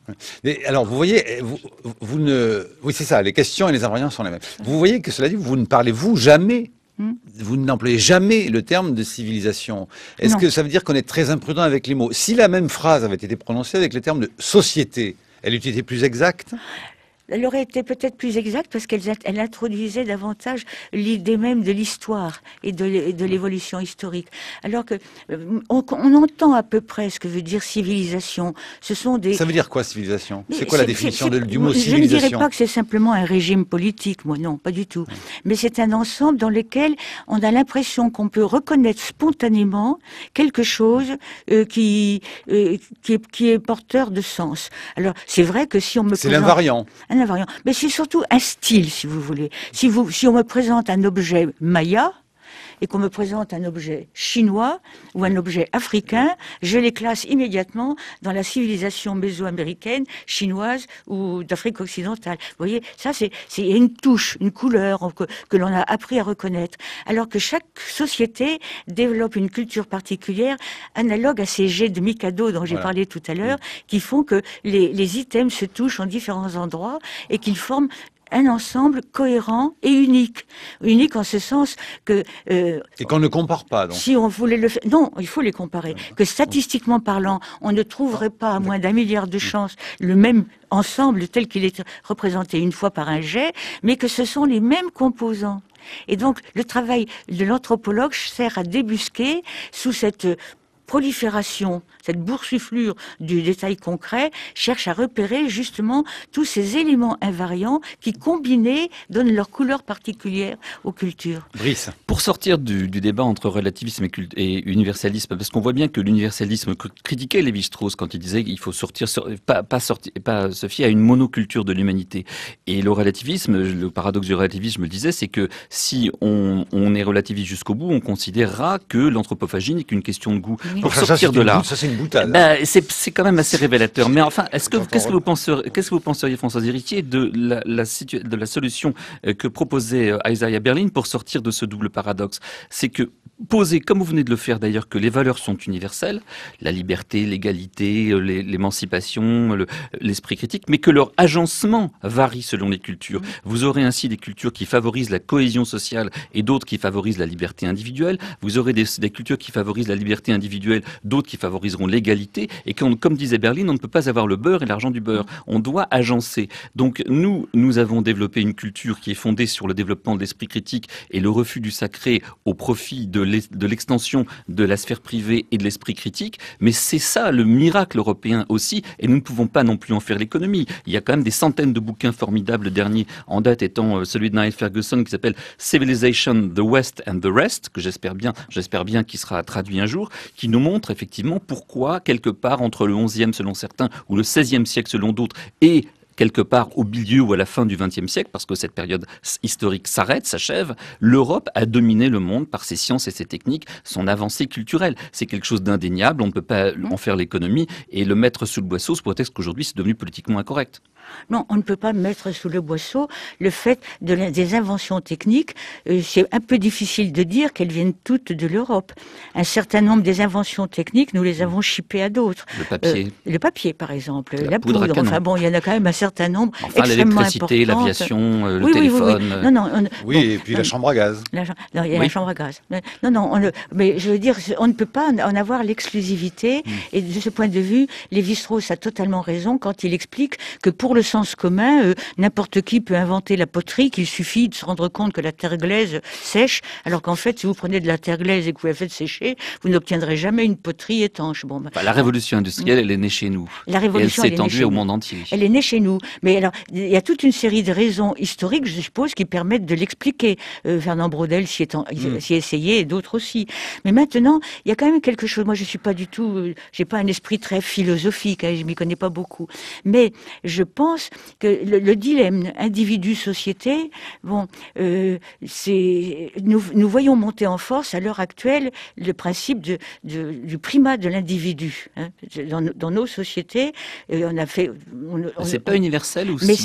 alors, vous voyez, eh, vous ne. Oui, c'est ça, les questions et les invariants sont les mêmes. Vous voyez que cela dit, vous ne parlez, vous, jamais Hmm. Vous n'employez jamais le terme de civilisation. Est-ce que ça veut dire qu'on est très imprudent avec les mots Si la même phrase avait été prononcée avec le terme de société, elle eût été plus exacte elle aurait été peut-être plus exacte parce qu'elle introduisait davantage l'idée même de l'histoire et de, l'évolution historique. Alors que euh, on, entend à peu près ce que veut dire civilisation. Ce sont des. Ça veut dire quoi civilisation C'est quoi la définition du mot civilisation Je ne dirais pas que c'est simplement un régime politique, moi non, pas du tout. Mais c'est un ensemble dans lequel on a l'impression qu'on peut reconnaître spontanément quelque chose euh, qui, euh, qui, est, qui, est, porteur de sens. Alors c'est vrai que si on me. C'est l'invariant. Mais c'est surtout un style, si vous voulez. Si, vous, si on me présente un objet maya, et qu'on me présente un objet chinois ou un objet africain, je les classe immédiatement dans la civilisation méso-américaine, chinoise ou d'Afrique occidentale. Vous voyez, ça c'est une touche, une couleur que, l'on a appris à reconnaître. Alors que chaque société développe une culture particulière analogue à ces jets de Mikado dont j'ai parlé tout à mm. l'heure, qui font que les items se touchent en différents endroits et qu'ils forment un ensemble cohérent et unique. Unique en ce sens que... Euh, et qu'on ne compare pas, Si on voulait le faire... Non, il faut les comparer. Que statistiquement parlant, on ne trouverait ah, pas, à moins d'un milliard de chances, le même ensemble tel qu'il est représenté une fois par un jet, mais que ce sont les mêmes composants. Et donc, le travail de l'anthropologue sert à débusquer sous cette prolifération cette boursouflure du détail concret cherche à repérer justement tous ces éléments invariants qui, combinés, donnent leur couleur particulière aux cultures. Brice, pour sortir du, débat entre relativisme et, universalisme, parce qu'on voit bien que l'universalisme critiquait Lévi-Strauss quand il disait qu'il faut sortir, pas, sortir, pas se fier à une monoculture de l'humanité. Et le relativisme, le paradoxe du relativisme, je me le disais, c'est que si on, est relativiste jusqu'au bout, on considérera que l'anthropophagie n'est qu'une question de goût. Pour sortir de là, ben, hein. c'est quand même assez révélateur. Mais enfin, est-ce que qu'est-ce que vous penseriez, qu'est-ce que vous penseriez, François Héritier, de la, la de la solution euh, que proposait Isaiah euh, Berlin pour sortir de ce double paradoxe C'est que poser, comme vous venez de le faire d'ailleurs, que les valeurs sont universelles, la liberté, l'égalité, euh, l'émancipation, l'esprit critique, mais que leur agencement varie selon les cultures. Vous aurez ainsi des cultures qui favorisent la cohésion sociale et d'autres qui favorisent la liberté individuelle. Vous aurez des, cultures qui favorisent la liberté individuelle, d'autres qui favoriseront l'égalité. Et comme disait Berlin, on ne peut pas avoir le beurre et l'argent du beurre. On doit agencer. Donc nous, nous avons développé une culture qui est fondée sur le développement de l'esprit critique et le refus du sacré au profit de de l'extension de la sphère privée et de l'esprit critique, mais c'est ça le miracle européen aussi, et nous ne pouvons pas non plus en faire l'économie. Il y a quand même des centaines de bouquins formidables, dernier en date étant euh, celui de Niall Ferguson qui s'appelle Civilization, the West and the Rest, que j'espère bien, j'espère bien qu'il sera traduit un jour, qui nous montre effectivement pourquoi, quelque part, entre le 11e selon certains ou le 16e siècle selon d'autres, et quelque part au milieu ou à la fin du XXe siècle, parce que cette période historique s'arrête, s'achève, l'Europe a dominé le monde par ses sciences et ses techniques, son avancée culturelle. C'est quelque chose d'indéniable, on ne peut pas mm. en faire l'économie et le mettre sous le boisseau sous prétexte qu'aujourd'hui c'est devenu politiquement incorrect. Non, on ne peut pas mettre sous le boisseau le fait des inventions techniques. Euh, c'est un peu difficile de dire qu'elles viennent toutes de l'Europe. Un certain nombre des inventions techniques, nous les mm. avons chippées à d'autres. Le papier. Euh, le papier, par exemple. La, poudre. enfin bon, il y en a quand même un certain un nombre. Enfin, l'électricité, l'aviation, euh, le téléphone. Oui, oui, oui euh. et puis euh, la chambre à gaz. La, non, il y a la chambre à gaz. Non, non, mais je veux dire, on ne peut pas en avoir l'exclusivité. Mm. Et de ce point de vue, Lévi-Strauss a totalement raison quand il explique que pour le sens commun, n'importe qui peut inventer la poterie, qu'il suffit de se rendre compte que la terre glaise sèche, alors qu'en fait, si vous prenez de la terre glaise et que vous la faites sécher, vous n'obtiendrez jamais une poterie étanche. Bon, ben, bah, la révolution industrielle, elle est née chez nous. La révolution, elle s'est étendue au monde entier. Elle est née chez nous. Mais alors, il y a toute une série de raisons historiques, je suppose, qui permettent de l'expliquer. Euh, Fernand Braudel s'y hmm. est, essayé et d'autres aussi. Mais maintenant, il y a quand même quelque chose. Moi, je suis pas du tout, euh, j'ai pas un esprit très philosophique. je hein, je m'y connais pas beaucoup. Mais je pense que le, dilemme individu-société, bon, euh, c'est nous, voyons monter en force à l'heure actuelle le principe de, du primat de l'individu hein, dans, nos sociétés. Et on a fait. On, c'est pas une universel ou Mais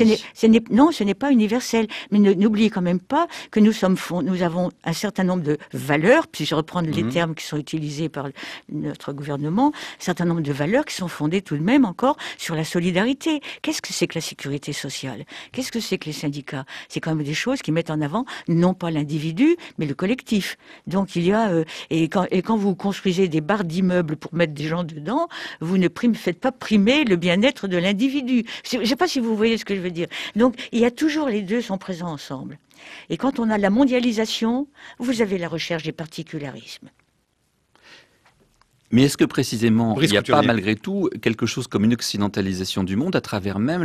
non, ce n'est pas universel. Mais n'oubliez quand même pas que nous sommes, nous avons un certain nombre de valeurs, puis je reprends les mhm. termes qui sont utilisés par notre gouvernement, un certain nombre de valeurs qui sont fondées tout de même encore sur la solidarité. Qu'est-ce que c'est que la sécurité sociale Qu'est-ce que c'est que les syndicats C'est quand même des choses qui mettent en avant non pas l'individu, mais le collectif. Donc il y a euh, et, quand, et quand vous construisez des barres d'immeubles pour mettre des gens dedans, vous ne faites pas primer le bien-être de l'individu. Je pas si vous voyez ce que je veux dire. Donc, il y a toujours les deux sont présents ensemble. Et quand on a la mondialisation, vous avez la recherche des particularismes. Mais est-ce que précisément, il n'y a pas malgré tout quelque chose comme une occidentalisation du monde à travers même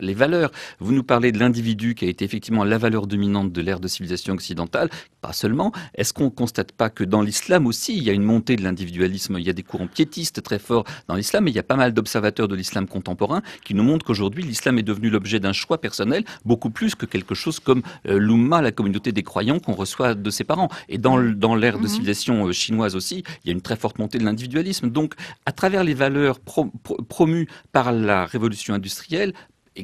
les valeurs Vous nous parlez de l'individu qui a été effectivement la valeur dominante de l'ère de civilisation occidentale, pas seulement. Est-ce qu'on ne constate pas que dans l'islam aussi, il y a une montée de l'individualisme Il y a des courants piétistes très forts dans l'islam, mais il y a pas mal d'observateurs de l'islam contemporain qui nous montrent qu'aujourd'hui, l'islam est devenu l'objet d'un choix personnel, beaucoup plus que quelque chose comme euh, l'Umma, la communauté des croyants qu'on reçoit de ses parents. Et dans, mmh. dans l'ère de mmh. civilisation euh, chinoise aussi, il y a une très forte montée de l'individualisme Individualisme. Donc, à travers les valeurs promues par la révolution industrielle,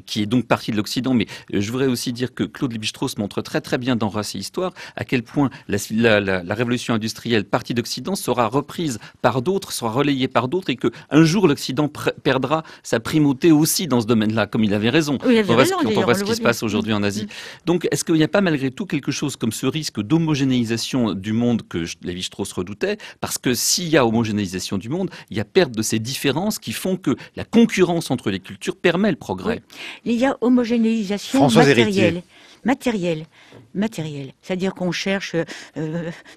qui est donc partie de l'Occident, mais euh, je voudrais aussi dire que Claude Lévi-Strauss montre très très bien dans Race et Histoire à quel point la, révolution industrielle partie d'Occident sera reprise par d'autres, sera relayée par d'autres, et que un jour l'Occident perdra sa primauté aussi dans ce domaine-là, comme il avait raison. Oui, on voit ce, qui se passe aujourd'hui en Asie. Mm. Donc, est-ce qu'il n'y a pas malgré tout quelque chose comme ce risque d'homogénéisation du monde que Lévi-Strauss redoutait Parce que s'il y a homogénéisation du monde, il y a perte de ces différences qui font que la concurrence entre les cultures permet le progrès il y a homogénéisation matérielle matériel, matériel. C'est-à-dire qu'on cherche, euh,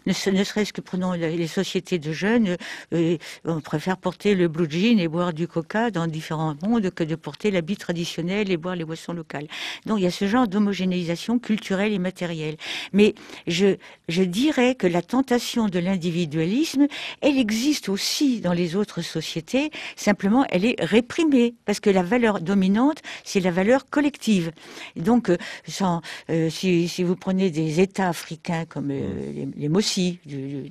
ne, ne serait-ce que prenons les sociétés de jeunes, euh, on préfère porter le blue jean et boire du coca dans différents mondes que de porter l'habit traditionnel et boire les boissons locales. Donc il y a ce genre d'homogénéisation culturelle et matérielle. Mais je, je dirais que la tentation de l'individualisme, elle existe aussi dans les autres sociétés, simplement elle est réprimée, parce que la valeur dominante, c'est la valeur collective. Donc, euh, sans, euh, si, vous prenez des États africains comme euh, mm. les, Mossi du,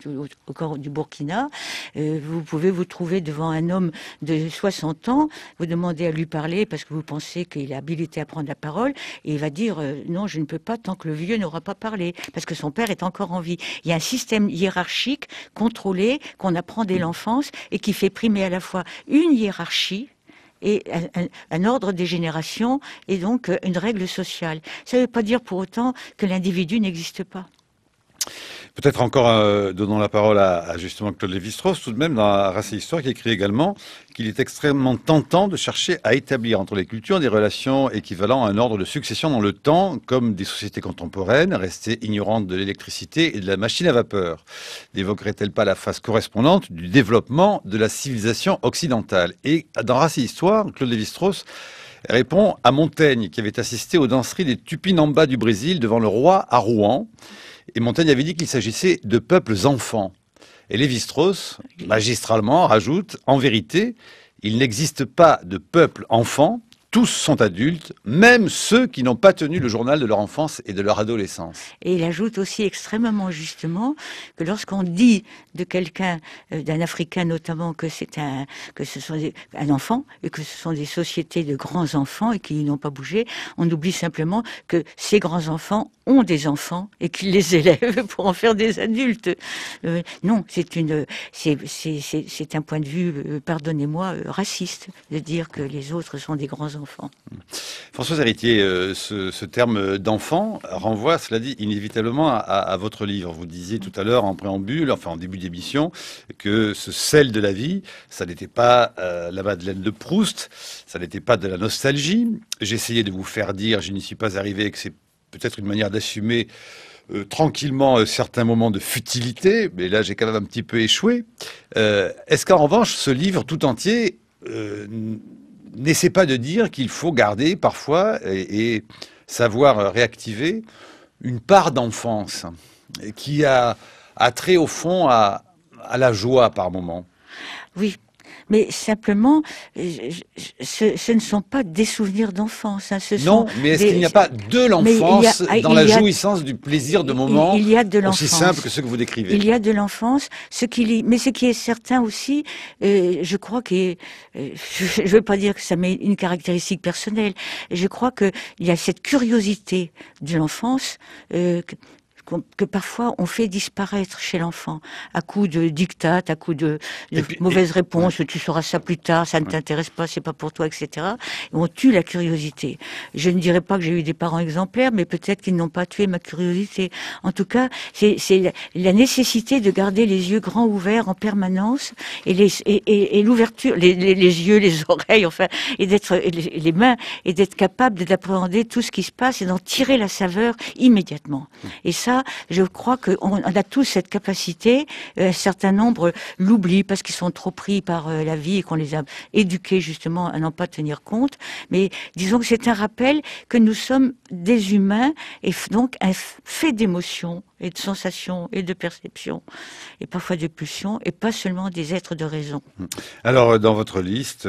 Burkina, euh, vous pouvez vous trouver devant un homme de 60 ans, vous demandez à lui parler parce que vous pensez qu'il est habilité à prendre la parole, et il va dire non, je ne peux pas tant que le vieux n'aura pas parlé, parce que son père est encore en vie. Il y a un système hiérarchique contrôlé qu'on apprend dès mm. l'enfance et qui fait primer à la fois une hiérarchie et un, ordre des générations et donc euh, une règle sociale. Ça ne veut pas dire pour autant que l'individu n'existe pas. Peut-être encore euh, donnons la parole à, justement Claude Lévi-Strauss, tout de même dans Race et Histoire, qui écrit également qu'il est extrêmement tentant de chercher à établir entre les cultures des relations équivalentes à un ordre de succession dans le temps, comme des sociétés contemporaines restées ignorantes de l'électricité et de la machine à vapeur. N'évoquerait-elle pas la phase correspondante du développement de la civilisation occidentale Et dans Race et Histoire, Claude Lévi-Strauss répond à Montaigne, qui avait assisté aux danseries des Tupinambas du Brésil devant le roi à Rouen. Et Montaigne avait dit qu'il s'agissait de peuples enfants. Et Lévi-Strauss, magistralement, rajoute En vérité, il n'existe pas de peuple enfant, tous sont adultes, même ceux qui n'ont pas tenu le journal de leur enfance et de leur adolescence. Et il ajoute aussi extrêmement justement que lorsqu'on dit de quelqu'un, euh, d'un Africain notamment, que c'est un, que ce sont des, un enfant et que ce sont des sociétés de grands enfants et qu'ils n'ont pas bougé, on oublie simplement que ces grands enfants ont des enfants et qu'ils les élèvent pour en faire des adultes. Euh, non, c'est une, c'est, c'est, c'est, c'est un point de vue, euh, pardonnez-moi, raciste de dire que les autres sont des grands enfants enfants. Françoise Héritier, euh, ce, terme d'enfant renvoie, cela dit, inévitablement à, votre livre. Vous disiez tout à l'heure en préambule, enfin en début d'émission, que ce sel de la vie, ça n'était pas euh, la Madeleine de Proust, ça n'était pas de la nostalgie. J'essayais de vous faire dire, je n'y suis pas arrivé, que c'est peut-être une manière d'assumer euh, tranquillement certains moments de futilité, mais là j'ai quand même un petit peu échoué. Est-ce qu'en revanche, ce livre tout entier n'essaie pas de dire qu'il faut garder parfois et, savoir réactiver une part d'enfance qui a, a, trait au fond à, à la joie par moment. Oui, mais simplement, ce, ce, ne sont pas des souvenirs d'enfance. Hein, non, mais est-ce qu'il n'y a pas de l'enfance ah, dans la jouissance du plaisir de moment, il, y a de aussi simple que ce que vous décrivez Il y a de l'enfance, ce qui, mais ce qui est certain aussi, euh, je crois que, euh, je ne veux pas dire que ça met une caractéristique personnelle, je crois qu'il y a cette curiosité de l'enfance euh, que parfois on fait disparaître chez l'enfant à coup de dictats, à coup de, mauvaises réponses, tu sauras ça plus tard, ça ne t'intéresse pas, c'est pas pour toi, etc. on tue la curiosité. Je ne dirais pas que j'ai eu des parents exemplaires, mais peut-être qu'ils n'ont pas tué ma curiosité. En tout cas, c'est la, nécessité de garder les yeux grands ouverts en permanence et l'ouverture, les, yeux, les oreilles, enfin, et d'être les mains et d'être capable d'appréhender tout ce qui se passe et d'en tirer la saveur immédiatement. Et ça, je crois qu'on a tous cette capacité. Euh, un certain nombre l'oublient parce qu'ils sont trop pris par euh, la vie et qu'on les a éduqués justement à n'en pas tenir compte. Mais disons que c'est un rappel que nous sommes des humains et donc un fait d'émotion et de sensations et de perceptions et parfois de pulsions et pas seulement des êtres de raison. Mmh. Alors euh, dans votre liste,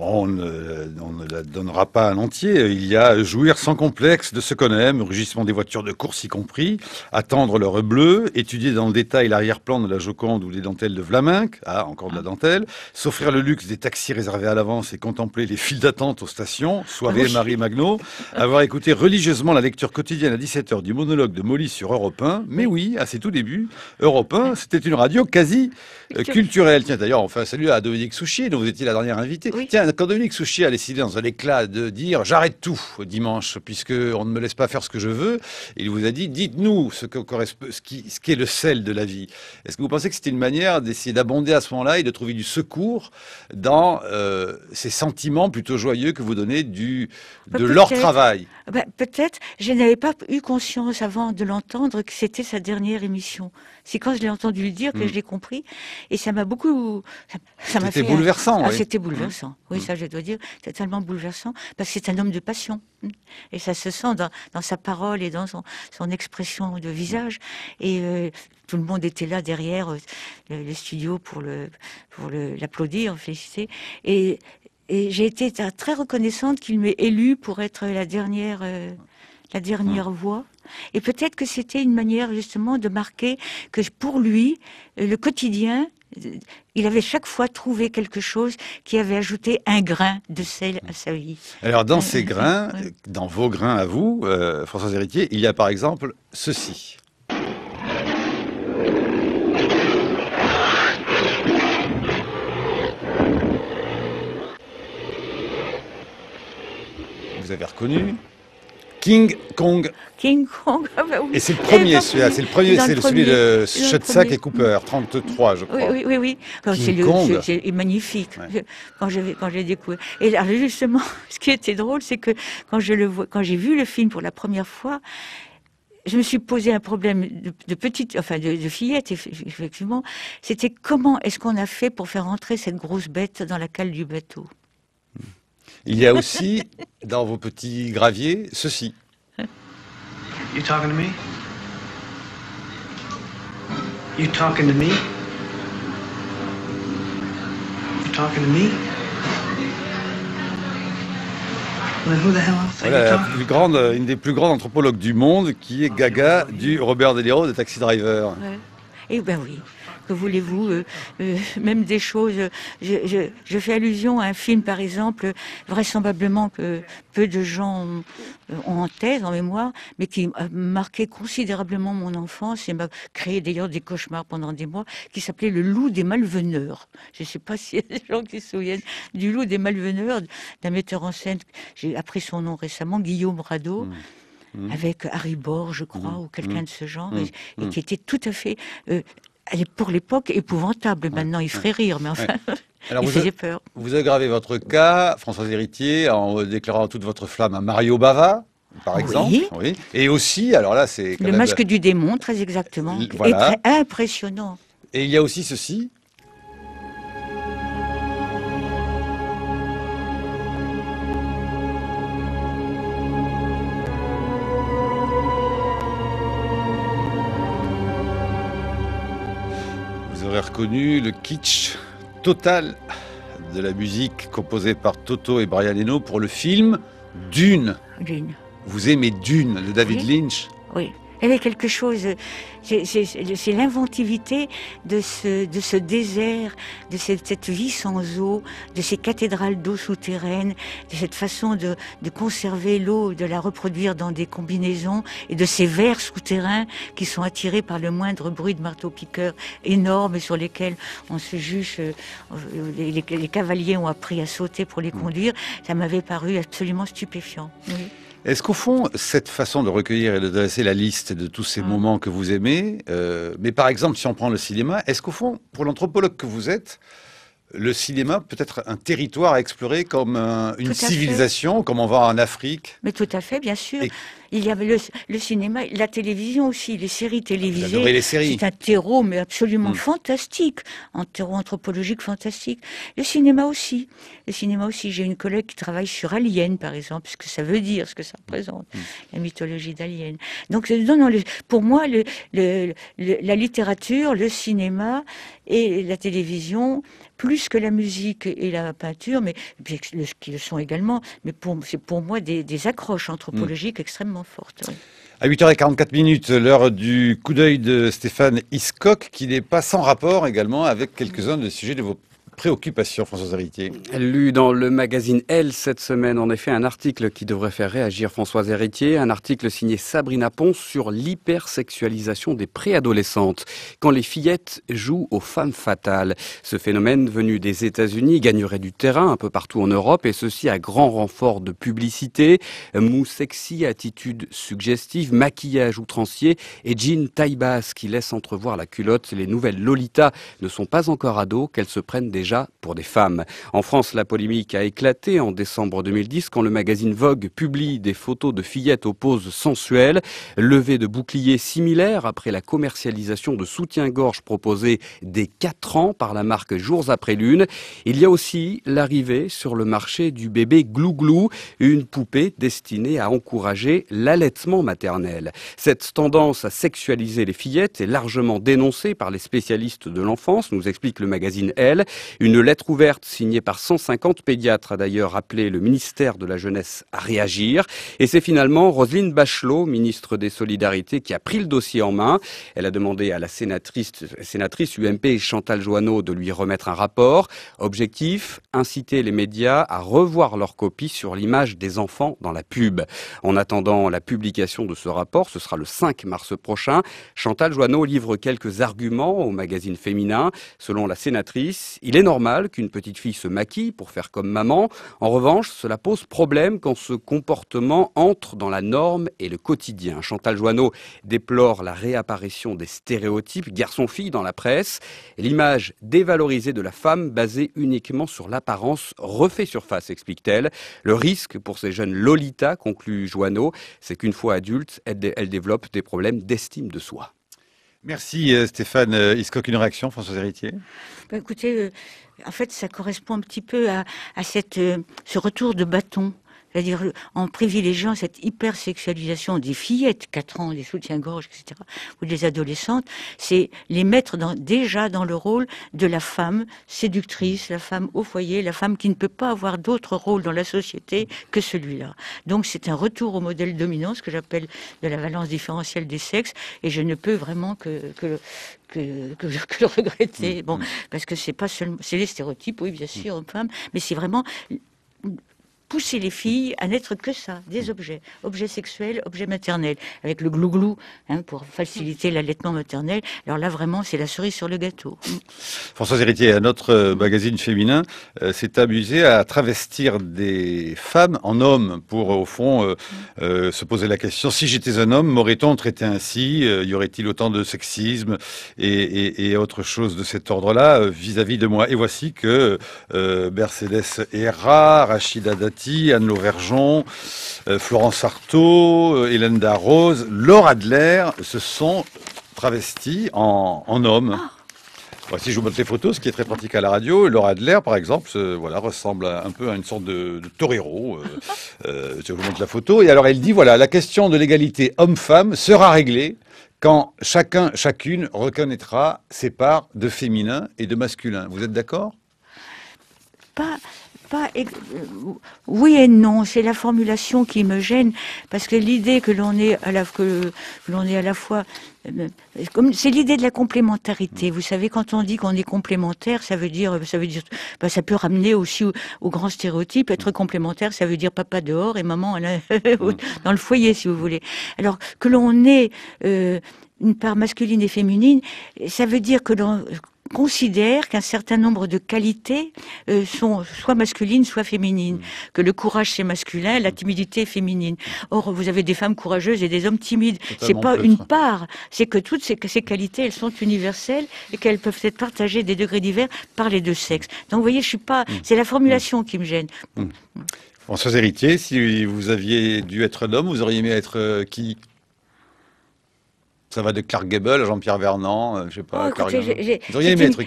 on ne, la donnera pas à l'entier. Il y a jouir sans complexe de ce qu'on aime, rugissement des voitures de course y compris, attendre leur bleue, étudier dans le détail l'arrière-plan de la Joconde ou les dentelles de Vlaminck, ah, encore de la ah. dentelle, s'offrir le luxe des taxis réservés à l'avance et contempler les files d'attente aux stations, soirée ah Marie Magno, avoir écouté religieusement la lecture quotidienne à 17h du monologue de Molly sur Europe 1, mais oui, à ses tout débuts, Europe 1, c'était une radio quasi euh, culturelle. Tiens, d'ailleurs, enfin, salut à Dominique Souchier, dont vous étiez la dernière invitée. Tiens, quand Dominique Souchier a décidé dans un éclat de dire j'arrête tout dimanche, puisque on ne me laisse pas faire ce que je veux, il vous a dit dites-nous ce, ce, qui, est qu'est le sel de la vie. Est-ce que vous pensez que c'était une manière d'essayer d'abonder à ce moment-là et de trouver du secours dans euh, ces sentiments plutôt joyeux que vous donnez du, bah, de leur travail bah, Peut-être, je n'avais pas eu conscience avant de l'entendre que c'était sa dernière émission. C'est quand je l'ai entendu le dire que hmm. je l'ai compris. Et ça m'a beaucoup. Ça m'a C'était euh, bouleversant. Ah, c'était bouleversant. Hmm. Oui, hmm. ça, je dois dire. totalement tellement bouleversant parce que c'est un homme de passion. Et ça se sent dans, sa parole et dans son, expression de visage. Et euh, tout le monde était là derrière euh, le, studio pour pour l'applaudir, en féliciter. Et, j'ai été très reconnaissante qu'il m'ait élue pour être la dernière. la dernière voix et peut-être que c'était une manière justement de marquer que pour lui, le quotidien, il avait chaque fois trouvé quelque chose qui avait ajouté un grain de sel à sa vie. Alors dans ces grains, dans vos grains à vous, euh, François Héritier, il y a par exemple ceci. Vous avez reconnu King Kong. King Kong, ah bah Et c'est le premier, celui C'est le premier, c'est celui de Shutsack et Cooper, 33, je crois. Oui, oui, oui. King C'est magnifique. Quand j'ai découvert. Et justement, ce qui était drôle, c'est que quand j'ai vu le film pour la première fois, je me suis posé un problème de, petite, enfin de, de fillette, effectivement. C'était comment est-ce qu'on a fait pour faire entrer cette grosse bête dans la cale du bateau il y a aussi dans vos petits graviers ceci. You talking to me? You talking to me? talking to me? Voilà, la plus grande, une des plus grandes anthropologues du monde, qui est ah, Gaga du Robert De Niro de Taxi Driver. Ouais. Eh ben oui que voulez-vous, euh, euh, même des choses. Je, fais allusion à un film, par exemple, vraisemblablement que peu de gens ont, en thèse, en mémoire, mais qui a marqué considérablement mon enfance et m'a créé d'ailleurs des cauchemars pendant des mois, qui s'appelait Le Loup des Malveneurs. Je ne sais pas si y a des gens qui se souviennent du Loup des Malveneurs, d'un metteur en scène, j'ai appris son nom récemment, Guillaume Radeau. Mmh. Mmh. avec Harry Bord, je crois, mmh. ou quelqu'un de ce genre, et, qui était tout à fait euh, elle est pour l'époque épouvantable. Maintenant, il ferait rire, mais enfin. Alors vous, peur. vous, aggravez votre cas, François Héritier, en déclarant toute votre flamme à Mario Bava, par exemple. Oui. Et aussi, alors là, c'est. Le masque du démon, très exactement. Voilà. impressionnant. Et il y a aussi ceci reconnu, le kitsch total de la musique composée par Toto et Brian Eno pour le film Dune. Vous aimez Dune de David Lynch Oui. Il y avait quelque chose, c'est l'inventivité de ce, de ce désert, de cette, vie sans eau, de ces cathédrales d'eau souterraines, de cette façon de, conserver l'eau, de la reproduire dans des combinaisons, et de ces vers souterrains qui sont attirés par le moindre bruit de marteau-piqueur énorme sur lesquels on se juge, euh, les, cavaliers ont appris à sauter pour les mm. conduire. Ça m'avait paru absolument stupéfiant. Oui. Est-ce qu'au fond, cette façon de recueillir et de dresser la liste de tous ces mm. moments que vous aimez, euh, mais par exemple, si on prend le cinéma, est-ce qu'au fond, pour l'anthropologue que vous êtes, le cinéma peut être un territoire à explorer comme une civilisation, comme on va en Afrique. Mais tout à fait, bien sûr. Il y avait le, cinéma, la télévision aussi, les séries télévisées. Ah, c'est un terreau, mais absolument hmm. fantastique, un terreau anthropologique fantastique. Le cinéma aussi. Le cinéma aussi. J'ai une collègue qui travaille sur Alien, par exemple, ce que ça veut dire, ce que ça représente, hmm. la mythologie d'Alien. Donc, non, non, pour moi, la littérature, le cinéma et la télévision, plus que la musique et la peinture, mais ce qui le sont également, mais c'est pour moi des, accroches anthropologiques mm. extrêmement fortes. À 8h44 minutes, l'heure du coup d'œil de Stéphane Iscock, qui n'est pas sans rapport également avec quelques-uns des sujets de vos préoccupation, François Héritier Lu dans le magazine Elle cette semaine, en effet, un article qui devrait faire réagir Françoise Héritier, un article signé Sabrina Pons sur l'hypersexualisation des préadolescentes, quand les fillettes jouent aux femmes fatales. Ce phénomène venu des États-Unis gagnerait du terrain un peu partout en Europe, et ceci à grand renfort de publicité, mou sexy, attitude suggestive, maquillage outrancier et jean taille basse qui laisse entrevoir la culotte. Les nouvelles Lolita ne sont pas encore ados, qu'elles se prennent des pour des femmes. En France, la polémique a éclaté en décembre 2010 quand le magazine Vogue publie des photos de fillettes aux poses sensuelles, levées de boucliers similaires après la commercialisation de soutien-gorge proposés dès 4 ans par la marque Jours après Lune. Il y a aussi l'arrivée sur le marché du bébé Glouglou, une poupée destinée à encourager l'allaitement maternel. Cette tendance à sexualiser les fillettes est largement dénoncée par les spécialistes de l'enfance, nous explique le magazine Elle. Une lettre ouverte signée par 150 pédiatres a d'ailleurs appelé le ministère de la Jeunesse à réagir. Et c'est finalement Roselyne Bachelot, ministre des Solidarités, qui a pris le dossier en main. Elle a demandé à la sénatrice, UMP Chantal Joanneau de lui remettre un rapport. Objectif, inciter les médias à revoir leur copie sur l'image des enfants dans la pub. En attendant la publication de ce rapport, ce sera le 5 mars prochain, Chantal Joanneau livre quelques arguments au magazine féminin. Selon la sénatrice, il est normal qu'une petite fille se maquille pour faire comme maman. En revanche, cela pose problème quand ce comportement entre dans la norme et le quotidien. Chantal Joanneau déplore la réapparition des stéréotypes garçon-fille dans la presse. L'image dévalorisée de la femme basée uniquement sur l'apparence refait surface, explique-t-elle. Le risque pour ces jeunes Lolita, conclut Joanneau, c'est qu'une fois adulte, elles développent des problèmes d'estime de soi. Merci euh, Stéphane euh, coque Une réaction, François Héritier bah, Écoutez, euh, en fait, ça correspond un petit peu à, ce retour de bâton c'est-à-dire en privilégiant cette hypersexualisation des fillettes, 4 ans, des soutiens-gorge, etc., ou des adolescentes, c'est les mettre déjà dans le rôle de la femme séductrice, la femme au foyer, la femme qui ne peut pas avoir d'autre rôle dans la société que celui-là. Donc c'est un retour au modèle dominant, ce que j'appelle de la valence différentielle des sexes, et je ne peux vraiment que, le regretter. Mm, bon, mm. parce que c'est pas seulement, c'est les stéréotypes, oui, bien mm. sûr, femme, mais c'est vraiment pousser les filles à n'être que ça, des objets, objets sexuels, objets maternels, avec le glouglou hein, pour faciliter l'allaitement maternel. Alors là, vraiment, c'est la cerise sur le gâteau. Françoise Héritier, à notre euh, magazine féminin, euh, s'est amusé à travestir des femmes en hommes pour, au fond, euh, se poser la question si j'étais un homme, m'aurait-on traité ainsi Y aurait-il autant de sexisme et, et autre chose de cet ordre-là vis-à-vis de moi Et voici que Mercedes Erra, Rachida Dati, Anne Lauvergeon, euh, Florence Artaud, euh, Hélène Darroze, Laura Adler se sont travestis en, homme. hommes. Ah. Voici, je vous montre les photos, ce qui est très pratique à la radio. Laura Adler, par exemple, voilà, ressemble un peu à une sorte de, torero. Euh, je vous montre la photo. Et alors, elle dit, voilà, la question de l'égalité homme-femme sera réglée quand chacun, chacune reconnaîtra ses parts de féminin et de masculin. Vous êtes d'accord Pas... Euh, oui et non, c'est la formulation qui me gêne, parce que l'idée que l'on est à la, que, l'on est à la fois... Euh, euh, c'est l'idée de la complémentarité. Vous savez, quand on dit qu'on est complémentaire, ça veut dire, ça veut dire, bah, ça peut ramener aussi au, grand stéréotype. Être complémentaire, ça veut dire papa dehors et maman mm. dans le foyer, si vous voulez. Alors que l'on est une part masculine et féminine, ça veut dire que l'on considère qu'un certain nombre de qualités euh, sont soit masculines, soit féminines. Mm. Que le courage c'est masculin, la timidité féminine. Or, vous avez des femmes courageuses et des hommes timides. C'est pas une part. C'est que toutes ces, qualités, elles sont universelles et qu'elles peuvent être partagées des degrés divers par les deux sexes. Donc, vous voyez, je suis pas. Mm. C'est la mm. formulation qui me gêne. En François Héritier, si vous aviez dû être un homme, vous auriez aimé être euh, qui ça va de Clark Gable à Jean-Pierre Vernant, euh, je sais pas. Oh,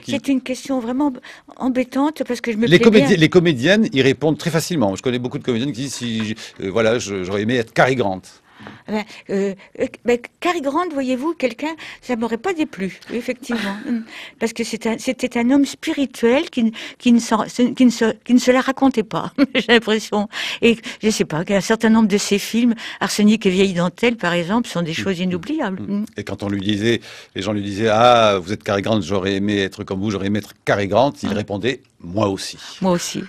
c'est une, question vraiment embêtante parce que je me les, les comédiennes ils répondent très facilement. Je connais beaucoup de comédiennes qui disent si, euh, voilà, j'aurais aimé être Cary Grant. Ben, euh, euh Grant, voyez-vous, quelqu'un, ça m'aurait pas déplu, effectivement. Parce que c'était un, homme spirituel qui, ne se, la racontait pas, j'ai l'impression. Et je ne sais pas, un certain nombre de ses films, Arsenic et Vieille Dentelle, par exemple, sont des mm, choses mm, inoubliables. Mm. Et quand on lui disait, les gens lui disaient, ah, vous êtes Cary Grant, j'aurais aimé être comme vous, j'aurais aimé être Cary Grant, il répondait, moi aussi. Moi aussi.